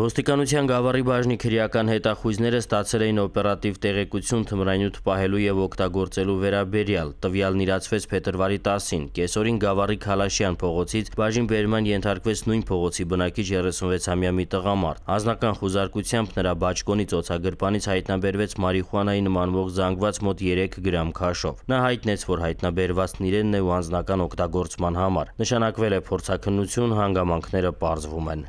Ոստիկանության գավառի բաժնի քրեական հետախույզները ստացել էին օպերատիվ տեղեկություն թմրանյութ պահելու եւ օգտագործելու վերաբերյալ։ Տվյալն իրացվեց փետրվարի 10-ին։ Կեսօրին գավառի Խալաշյան փողոցից բաժին բերման ենթարկվեց նույն փողոցի բնակիչ 36-ամյա մի տղամարդ։ Անձնական խուզարկությամբ նրա բաճկոնից օցագրպանից հայտնաբերվեց մարիխուանայի նմանվող զանգված մոտ 3 գրամ քաշով։ Նա հայտնեց, որ հայտնաբերվածն իրենն է ու անձնական օգտագործման համար։ Նշանակվել է փորձաքննություն, հանգամանքները պարզվում են։